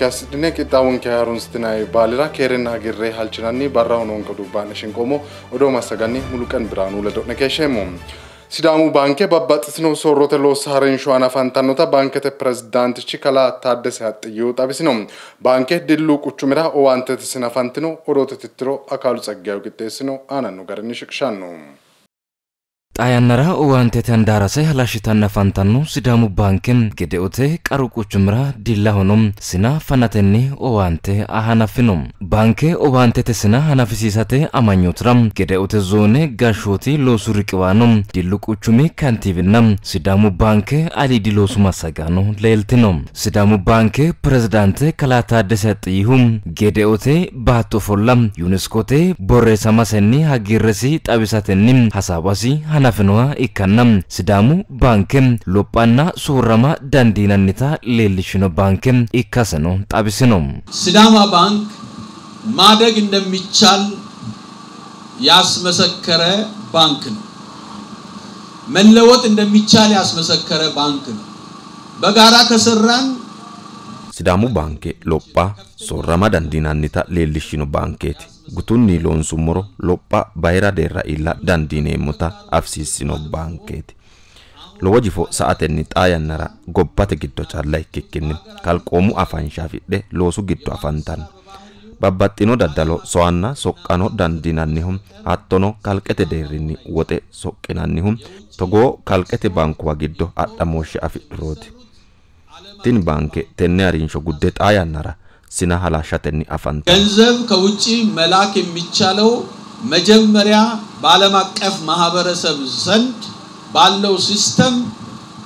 Kiyaasidhinee qixxaawwan kee haaromsitinaayi baalira keerinaa girree halchinanni barraa honoon qadu baan ishin qomoo odoo massaganii muluqan biraanuu ledo'ne keesheemu. ሲዳሙ ባንኬ ባባጥስነው ሶሮተ ሎስ ሀረን ሸዋና ፋንታኖታ ባንከተ ፕሬዝዳንትች ከላ ታደሰ አጥየው ጣቢስ ነው ባንኬ ድሉ ቁቹምራ ኦዋንተትስነ ፋንትኖ ኦዶተትትሮ አካሉ ጸጋዩ ግጤስ ነው አናኑ ጋር እንሽቅሻን ነው ጣያነራ እዋንቴ ተንዳረሰ ሀላሽታነ ፋንታኑ ሲዳሙ ባንክም ገዴኦቴ ቀሩ ቁቹምራ ዲላ ሆኖም ሲና ፈናቴኒ ኦዋንቴ አሃናፊኖም ባንኬ ኦባንቴቴ ሲና ሀናፊሲሳቴ አማኞትራም ገዴኦቴ ዞኔ ጋሾቲ ሎሱ ሪቅባኖም ዲሉ ቁቹሚ ካንቲቪናም ሲዳሙ ባንኬ አሊዲ ሎሱ ማሳጋኖ ሌልቲኖም ሲዳሙ ባንኬ ፕሬዝዳንቴ ከላታደሰ ጥይሁም ጌዴኦቴ ባቶ ፎላም ዩኔስኮቴ ቦሬሰማሰኒ ሀጊረሲ ጣቢሳቴኒም ሀሳባሲ ሀና Afnwa ikannam sidaamu baanke lophanna soorama dandiinannita leellishino baanke ikkaseno xabisino ሲዳማ ባንክ ማደግ እንደሚቻል ያስመሰከረ ባንክ ነው። መለወጥ እንደሚቻል ያስመሰከረ ባንክ ነው። በጋራ ከሰራን ሲዳሙ ባንኬ ሎጳ ሶረማ ደንዲናኒታ ሌልሽኑ ባንኬቲ gutunni loonsummoro lopha bayira deerra illa dandiineemmota afsiissino baankeeti lowo jifo sa"atenni xaa yannara gobbate giddo calla ikkikkinni kalqoomu afansha afidhe loosu giddo afantanno babbaxxino daddalo soanna soqqano dandiinannihu hattono kalqete deerrinni woxe soqqinannihu togoo kalqete baankuwa giddo adhamooshshe afidhurooti tini baanke tenne harinsho gudde xaa yannara ስነ ኃላሻተኒ አፈንታ ገንዘብ ከውጭ መላክ የሚቻለው መጀመሪያ በዓለም አቀፍ ማህበረሰብ ዘንድ ባለው ሲስተም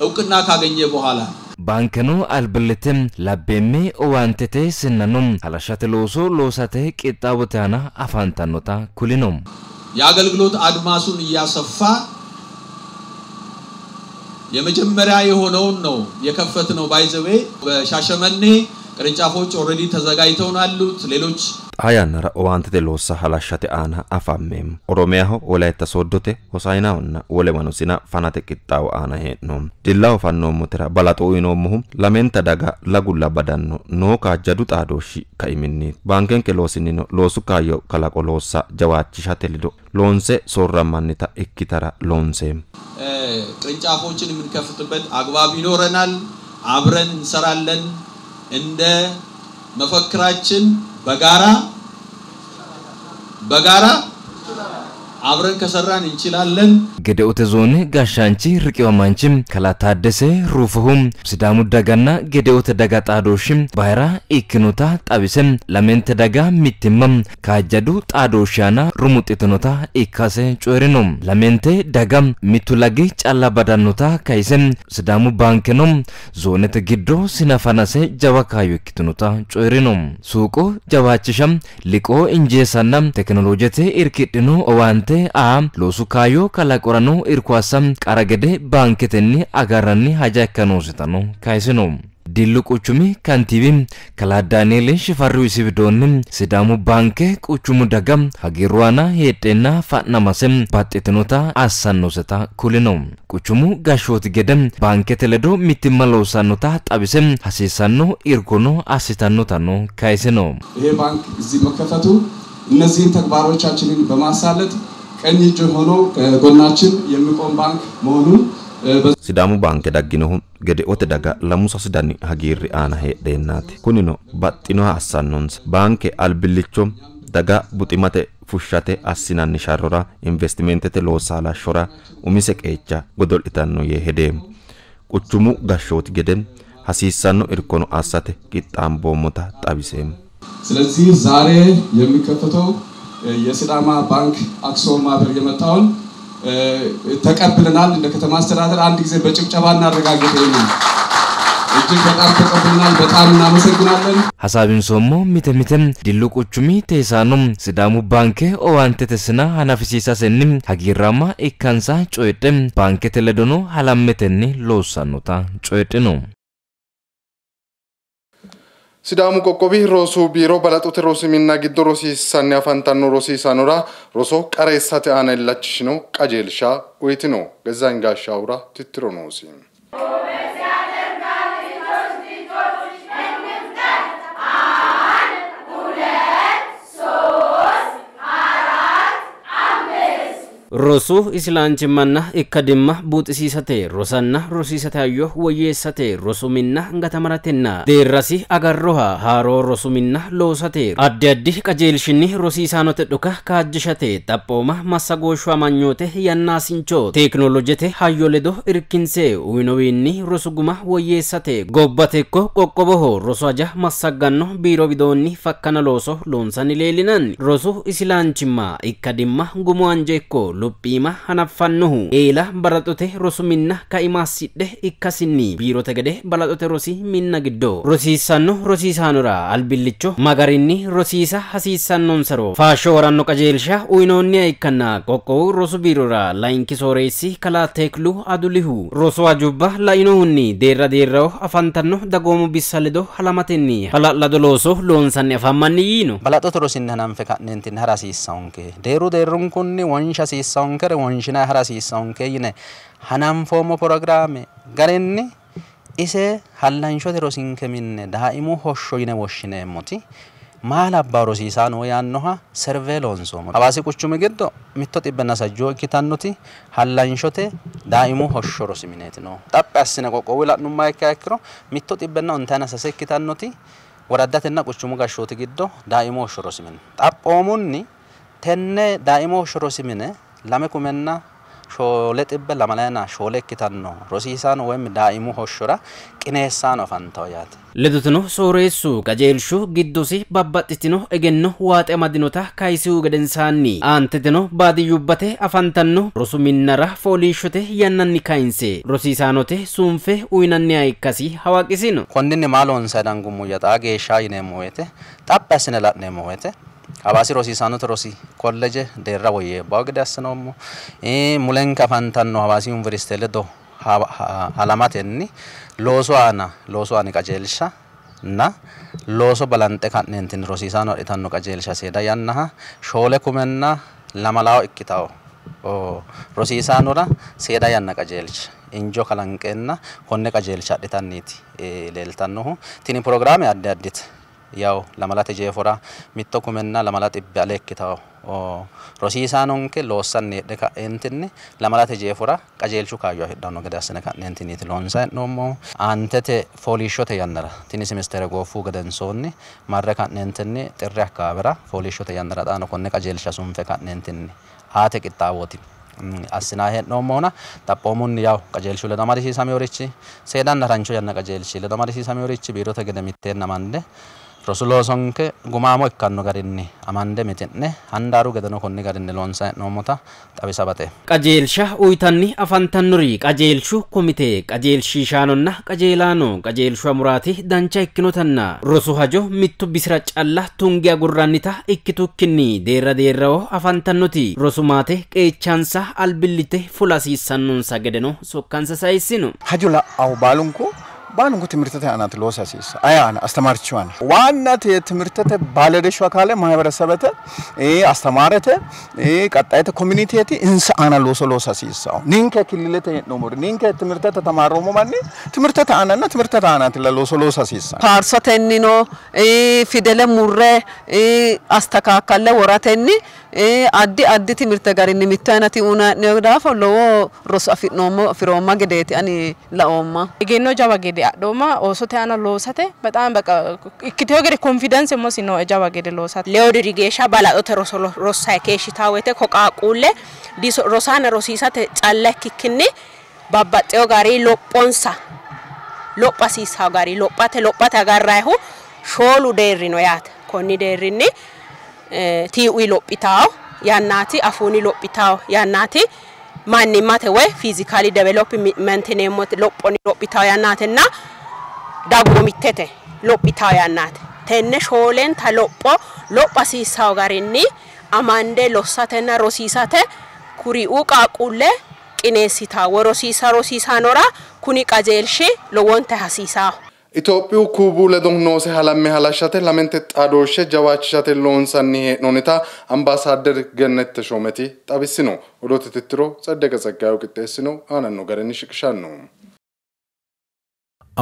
እውቅና ካገኘ በኋላ ባንከኑ አልብልትም ለቤሜ ኦዋንቴቴ ስነኑም ሀላሻት ሎሶ ሎሳቴ ቂጣቡታና አፋንታኖታ ኩሊኖም የአገልግሎት አድማሱን እያሰፋ የመጀመሪያ የሆነውን ነው የከፈት ነው ባይዘዌ በሻሸመኔ ቅርንጫፎች ኦልሬዲ ነው ያሉት። ሌሎች አያነረ ዋንቴ ሎሳ ሀላሻቴ አና አፋሜም ኦሮሚያሆ ወላይታ ሶዶቴ ሆሳይናውና ወለመኖሲና ፋናቴ ቂጣው አና ሄኖ ዲላው ፋኖሞቴራ ባላጦ ይኖሙሁም ለሜንተ ዳጋ ለጉላ በዳኖ ኖ ካጀዱ ጣዶሺ ከኢሚኒ ባንኬንኬ ሎሲኒኖ ሎሱ ካዮ ከላቆ ሎሳ ጀዋችሻቴ ልዶ ሎንሴ ሶራማኒታ እኪተራ ሎንሴም ቅርንጫፎችን የምንከፍትበት አግባብ ይኖረናል። አብረን እንሰራለን። እንደ መፈክራችን በጋራ በጋራ አብረን ከሰራን እንችላለን። ገደኦተ ዞን ጋሻንቺ ርቂዮ ማንቺም ከላ ታደሰ ሩፍሁም ስዳሙ ደጋና ገደኦተ ደጋ ጣዶሽም ባይራ ኢክኖታ ጣቢሰም ለሜንተ ደጋ ሚትመም ካጀዱ ጣዶሻና ሩሙጥትኖታ ኢካሰ ጮሪኖም ለሜንተ ደጋም ሚቱላጌ ጫላ በዳኖታ ካይሰም ሲዳሙ ባንክኖም ዞነተ ግዶ ሲናፋናሰ ጀባ ካዩ ኢክትኖታ ጮሪኖም ሱቆ ጀባችሻም ሊቆ እንጄሳና ቴክኖሎጂቴ ኢርክድኖ ኦዋንቴ kutee a loosu kaayyo kala qoranu irkwasa qara gede baanketenni agarranni haja ikkanoositano kaysino dillu quchumi kantiibi kalaa daaneeli shifarriu isibidoonni sidaamu baanke quchumu daga hagiirwana heedhenna fa'namase baxxitinota assannoseta kulino quchumu gashshooti gede baankete ledo mittimma loossannota xabise hasiissanno irkono assitannotano kayisino ይሄ ባንክ እዚህ መከፈቱ እነዚህን ተግባሮቻችንን በማሳለጥ ቀኝ እጅ ሆኖ ከጎናችን የሚቆም ባንክ መሆኑን ሲዳሙ ባንክ ዳግነሁን ገዴኦተ ዳጋ ለሙሳ ሲዳኒ ሀጊሪ አና ሄደናት ኩኒኖ ባጢኖ አሳኖንስ ባንክ አልብልቾም ዳጋ ቡጢመቴ ፉሻቴ አሲናኒ ሻሮራ ኢንቨስትሜንቴቴ ሎሳላ ሾራ ኡሚሴ ቄቻ ጎዶልኢታኖ የሄዴም ቁቹሙ ጋሾት ገደም ሀሲሳኖ ኢርኮኖ አሳቴ ቂጣምቦሞታ ጣቢሴም ስለዚህ ዛሬ የሚከፈተው የስዳማ ባንክ አክሲዮን ማህበር የመጣውን ተቀብለናል። እንደ ከተማ አስተዳደር አንድ ጊዜ በጭብጨባ እናረጋግጥ ይሆናል። እጅግ በጣም ተቀብለናል። በጣም እናመሰግናለን። ሀሳቢን ሶሞ ሚተሚተም ድሉ ተይሳኑ ስዳሙ ባንኬ ኦዋንቴ ተስና ሀናፊሲሳ ሰኒ ሀጊራማ ኢካንሳ ጮይጤ ባንኬ ተለዶኖ ሀላመተኒ ሎሳኖታ ጮይጤ ነው ሲዳሙ ቆቆቢ ሮሱ ቢሮ በለጡት ሮሲሚና ግዶ ሮሲሳኒ አፋንታኖ ሮሲሳኖራ ሮሶ ቀሬሳት አነላችሽ ነው ቀጀልሻ ውይት ነው ገዛኝ ጋሻ አውራ ትትሮ ነው ሲም rosu rosuu islaanchimmanna ikkadimma buuxisiisate rosanna rosiisatayyo woyyeessate rosuminna ngatamaratenna deerrasi agarroha haaroo rosuminna loosate addi addi qajeelshinni rosiisaanote dhuka kaajjishate xaphooma massagooshshu amanyoote yannaasincho tekinolojete hayyo ledo irkinse uyinowiinni rosu guma woyyeessate gobbate ikko qoqqowoho rosu aja massagganno biiro widoonni fakkana looso loonsanni leellinanni rosu isilaanchimma ikkadimma gumu anje ikko Sophima hanaffannuhu eela balaxote rosu minna kaimaassidhe ikkasinni biirote gede balaxote rosi minna giddo rosiissanno rosiisaanora albillicho magarinni rosiisa hasiissannonsaro faashsho woranno qajeelsha uyinoonniha ikkanna qoqqowu rosu biirora layinki sooreessi kalaa teeklu adulihu rosu ajubba lainohunni deerra deerrao afantanno dagoomu bissa ledo halamatenni hala'lado looso loonsanni afammanni yiino balaxote rosinni hananfe ka'neentinni hara hasiissaonke deeru deerrunkunni wonsha hasiissa sankare wonshina harasi hanam fomo porogiraame garinni ise hallanshote rosinke minne daaimu hoshsho yine woshshineemmoti maa labbawo rosiisaano yaannoha servee loonsoommo hawaasi quchumi giddo mitto xibbenna sajjoo ikkitannoti hallanshote daaimu hoshsho rosi mineeti no xaphi assine qoqqowi la'numma ikkiha ikkiro mitto xibbenna ontayina sase ikkitannoti woraddatenna quchumu gashshooti giddo daaimu hoshsho rosi mine xaphoomunni tenne daaimu hoshsho rosi mine lame kumenna shoole xibbe lamalayana shoole ikkitanno rosiisaano woyim daa'imu hoshshora qineessaano afantaho yaate ledotino sooreessu qajeelshu giddosi babbaxxitino egenno waaxe amadinota kayisihu gedensaanni aanteteno baadiyyubbate afantanno rosu minnara fooliishshote yannanni kayinse rosiisaanote sunfe uyinanniha ikkasi hawaqisino konninni maa loonsayi dangummu ya xaa geeshsha yineemmo woyite xaphi assine la'neemmo woyite አባሲ ሮሲ ሳኑት ሮሲ ኮሌጀ ደራ ወየ ባግደ አስነሙ ሙለንከ ፋንታን ነው አባሲ ዩኒቨርሲቲ ለዶ አላማቴኒ ሎሶ አና ሎሶ ቀጀልሻ እና ሎሶ በላንጤ ካኔንቲን ሮሲሳኖ ዲታኖ ቀጀልሻ ሴዳ ያናሃ ሾለ ኩመና ለመላው እኪታው ሮሲሳኖራ ሴዳ ያና ቀጀልች እንጆ ከላንቄና ሆነ ቀጀልቻ ዲታኒቲ ሌልታኖሁ ቲኒ ፕሮግራም አዳዲት la yaw lamala jeefora mitto kumenna lamala dhibbi aleekkitawo rosiisaan onke loossanni hedhe ka'eentinni lamalate jeefora qajeelchu kaayyo hidhanno gede assine ka'neentiniiti loonsa hee'noommohu aantete fooliishshote yannara tini simestere gooffuu gedensoonni marre ka'neentinni xirri akkaawera fooliishshote yannara xaano konne qajeelsha sunfe ka'neentinni aate qixxaawooti mm, assinaa hee'noommohuna xaphoomunni yaw qajeelshu ledo amadisiisameyorichi seedanna harancho yanna qajeelchi ledo amadisiisameyorichi biirote gede mitteenna mande ರಸುಲೋಸಂಕೆ ಗುಮಾಮೊ ಇಕ್ಕನ್ನು ಗರಿನ್ನಿ ಅಮಂದೆ ಮಿತಿನ್ನೆ ಹಂಡಾರು ಗೆದನು ಕೊನ್ನಿ ಗರಿನ್ನಿ ಲೋನ್ಸಾ ನೋಮುತ ತವಿಸಬತೆ qajeelsha uytanni afantannori qajeelshu komitee qajeelshiishaanonna qajeelaano qajeelshua muraati dancha ikkinotanna rosu hajo mittu bisira calla tungi agurrannita ikkitukkinni deerra deerrawo afantannoti rosu maate qeechansa albilite fulasiissannonsa gedeno sokkansa sayissinu hajula awu baalunku ባንኩ ትምህርተተ አናት ሎሳሲስ አያን አስተማርችዋን ዋናት የትምህርተተ ባለደሽ ካለ ማህበረሰበተ አስተማረተ ቀጣይተ ኮሚኒቲቲ እንስ አና ሎሶ ሎሳሲስ ኒንከ ክልለተ ኖሞር ኒንከ ትምህርተተ ተማሮ ሞማኒ ትምህርተተ አናና ትምህርተተ አናት ለሎሶ ሎሳሲስ ፓርሰተኒ ፊደለ ሙሬ አስተካከለ ወራተኒ addi addi timirte garinni mittu ayinati uyiina'noyi daafo lowo roso afi'noommo afiroomma gedeeti ani laoomma egenno jawa gede adhoomma oosote aana loosate bexaami beqa ikkiteyo gede konfidense umosi nooe jawa gede loosate leyo diri geeshsha balaxote roso rossayi keeshshitawo woyite ko qaaqquulle rosaane rosiisate calla ikkikkinni babbaxxeyo gari lophonsa lopha hasiissawo gari lophate lophate agarrayihu shoolu deerri no yaate konni deerrinni tii'uu lophitaa'u yaannaati afuuni lophitaa'u yaannaati maannimmate woy fiizikaali developimenti yineemmoti lophoni lophitaa'u yaannaatinna dagoomittete lophitaa'u yaannaati tenne shoolenta lopho lopho hasiissawo garinni amande lossatenna rosiisate kuri'uu qaaqquulle qineessitawo woy rosiisa rosiisaanora kuni qajeelshi lowonta hasiisaawo Itoophiyuu kuubuu ledoognoose halammee halashate lamente xadooshshe jawaachishate loonsanni hee'noonnita ambaasaader gennette shoometi xabissino odoota tittiro tsedeqa tsaggaayuu qixxeessino aananno garinni shiqishanno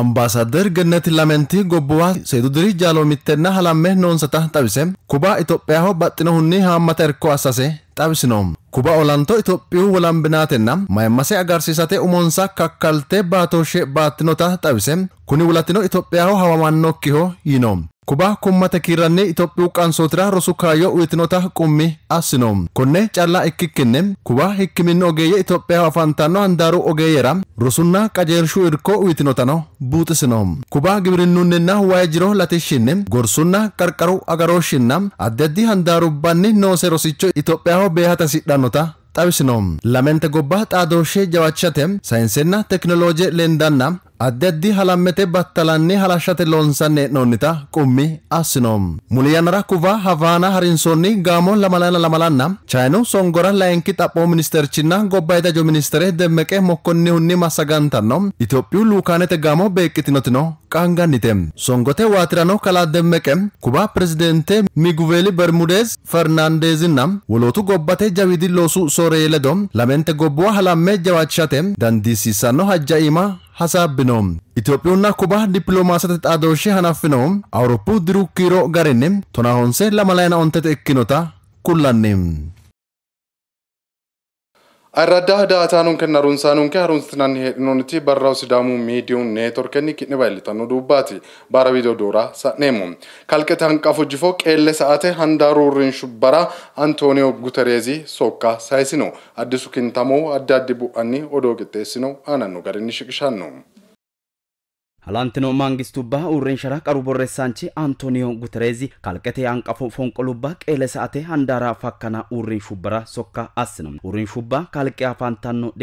አምባሳደር ገነት ላሜንቲ ጎቦዋ ሴቱ ድሪ ጃሎ ሚቴና ሀላሜህ ኖንሰታ ጠብሴ ኩባ ኢትዮጵያሆ ባጥነሁኒ ሃመተ እርኮ አሳሴ ጠብስኖም Kuba olanto Itoophiyuu wolanbinaatenna mayimmase agarsiisate umonsa kakkalte baatooshshe baattinota xawise kuni wulatino Itoophiyaho hawamannokkiho yino kuba kummate kiirranni itophiyu qansootira rosu kaayyo uyitinota qummi assino konne calla ikkikkinni kuba hikkiminnu ogeeyye itophiyaho afantanno handaaru ogeeyyera rosunna qajeelshu irko uyitinotano buuxisino kuba giwirinnuninna wayi jiro latishshinni gorsunna qarqaru agarooshshinna addi addi handaarubbanni noose rosicho itophiyaho beehate hasidhanno ሃይማኖታ ጠብስ ነው። ላሜን ተጎባ ጣዶሼ ጀዋቸቴ ሳይንስና ቴክኖሎጂ ሌንዳና addi addi halammete battalanni halashshate loonsanni hee'noonnita qummi assinoommo muli yannara kuva havaana harinsoonni gaamo lamalana lamalanna chayinu songora layinki xapho ministerchinna gobbayida jo ministere demmeqe mokkonnihunni massagantanno itiyophiyu luukaanete gaamo beeqqitinotino qaangannite songote waatirano kalaa demmeqe kuba pirezidente miguweeli bermudeez fernandeezinna wolootu gobbate jawidi loosu sooreye ledo lamente gobbuwa halamme jawaachishate dandiisiissanno hajja iima ሀሳብኖም ኢትዮጵያና ኩባ ዲፕሎማሳት ጣዶሽ ሀናፍኖም አውሮፑ ድሩ ኪሮ ጋሬኔም ቶናሆንሴ ለመላይና ኦንተት እክኖታ ኩላኔም አራዳህ ዳታኑን ከናሩን ሳኑን ከሩን ስትናን ሄድኖንቲ በራው ሲዳሙ ሜዲዮን ኔትወርክኒ ኪኒ ባይልታኑ ዱባቲ ባረቢዶ ዶራ ሳኔሙ ካልቀት አንቃፉ ጅፎ ቄለ ሰአተ ሃንዳሩ ሪንሹ በራ አንቶኒዮ ጉተሬዚ ሶካ ሳይሲ ነው አዲሱ ኪንታሞ አዳዲ ቡአኒ ኦዶ ቅጤሲ ነው ጋር እንሽቅሻን ነው Alaantinoo urren shara qaru borreessaanchi Antooniyo Gutereezi kalqatee hanqafoo fonqolubbaa qele saate handara fakkana urriin shubbara sokka assinum. Urriin shubbaa kalqee afaan tannoo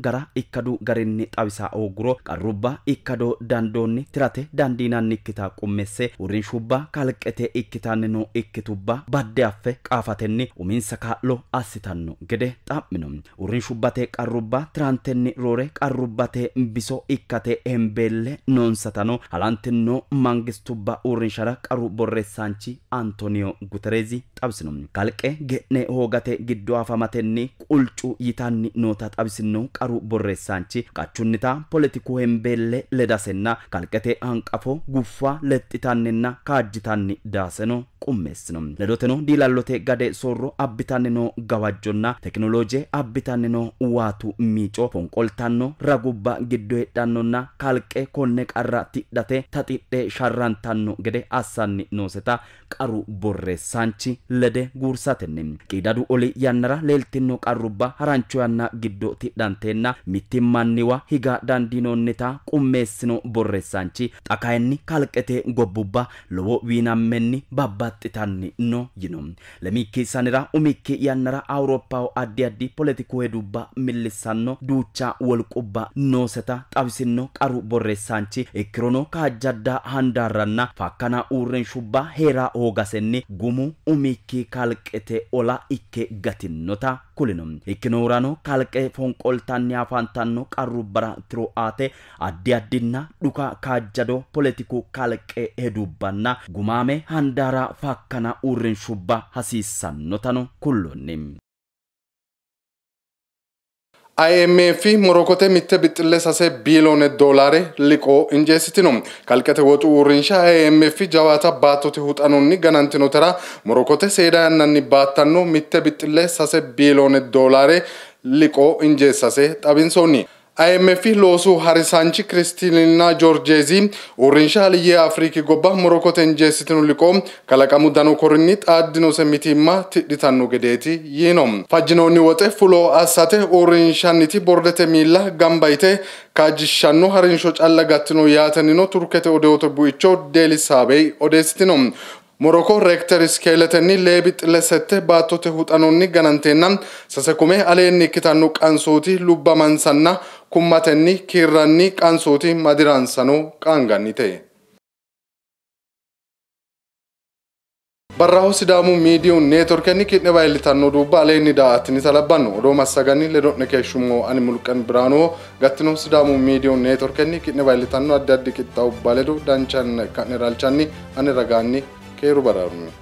gara ikkadu garinni xabisaa ooguroo qarrubbaa ikkado dandonni tirate dandiinaan ikkitaa qummesse urriin shubbaa kalqatee ikkitaanni no ikkitubba badde affe qafatenni umiinsa kaa'loo assitanno gede xaaminum. Urriin shubbatee qarrubbaa tiraantenni roore qarrubbatee bisoo ikkate embelle noonsatano halantinno mangistubba uurrinshara qaru borreessaanchi antoniyo gutereezi xabisino kalqe ge'ne hoogate giddoo afamatenni qulcu yitanni noota xabisino qaru borreessaanchi qachunnita poletiku hembeelle ledasenna kalqete hanqafo guffaa lexxitanninna kaajjitanni daaseno qummeessino ledoteno diilallote gade soorro abbitanni noo gawajjonna tekinolooje abbitanni noo waatu miico fonqoltanno ragubba giddo hedhannonna kalqe konne konne qarra tidhate taxidhe sharrantanno gede assanni nooseta qaru borreessaanchi lede guursatenni qiidadu oli yannara leeltino qarrubba harancho yanna giddo tidhanteenna mittimmanniwa higa dandiinoonnita qummeessino borreessaanchi xa kayinni kalqete gobbubba lowo wiinammenni babbaxxitanni no yino lemikki sanira umikki yannara awuroppaho addi addi poletiku hedubba millissanno duucha wolqubba nooseta xawisinno qaru borreessaanchi achi ekkirono kaajjaddaa handaarranna fakkana uurren shubbaa heeraa hoogasenni gumu umikki kalqete ola ikke gatinnota kulino ikkinuurano kalqe fonqoltanni afantanno qarrubbara tiro aate addi addinna dhuka kaajjado poletiku kalqe hedubbanna gumaame handaara fakkana uurrinshubba hasiissannotano kullonni አይኤምኤፍ ሞሮኮቴ ሚተ ብጥሌ ሳሴ ቢሊዮነ ዶላሬ ሊቆ እንጀሲቲ ነው ካልቀቴ ወጡ ውሪንሻ አይኤምኤፍ ጃዋታ ባቶቲ ሁጠኑኒ ገናንቲኖ ተራ ሞሮኮቴ ሴዳ ያናኒ ባታኖ ሚተ ብጥሌ ሳሴ ቢሊዮነ ዶላሬ ሊቆ እንጀሳሴ ጠቢንሶኒ አይኤምኤፍ ሎሱ ሀሪሳንቺ ክርስቲንና ጆርጄዚ ኡሪንሻ ልየ አፍሪክ ጎባ ሞሮኮቴን ጄሲትኑ ሊቆ ከለቀሙ ዳኑ ኮሪኒ ጣድኖ ሰሚቲማ ትድታኑ ገዴቲ ይኖም ፋጅኖኒ ወጤ ፉሎ አሳቴ ኡሪንሻኒቲ ቦርደቴ ሚላ ጋምባይቴ ካጅሻኖ ሀሪንሾ ጫላ ያተኒኖ ቱርኬቴ ኦዴዎተ ቡኢቾ ዴሊሳቤይ ኦዴሲቲኖ ሞሮኮ ሬክተር ስኬለተኒ ሌቢ ጥለሰተ ባቶቴ ሁጠኖኒ ገናንቴና ሰሰኩሜ አሌኒ ኪታኑ ቃንሶቲ ሉባ ማንሳና kummatenni kiirranni qansuuti madiransanuu qaanganni ta'e. barraa'u sidaamu miidiyuun neetworkenni kidhiba illitannoo duubba aleenni daa'atti ni talabbanno odoo massaganni ledo'ne keeshummoo ani mulqan biraanoo gattino sidaamu miidiyuun neetworkenni kidhiba illitannoo addi addi qixxaa'u baledo danchan ka'ne ralchanni ani ragaanni keeru baraaruun.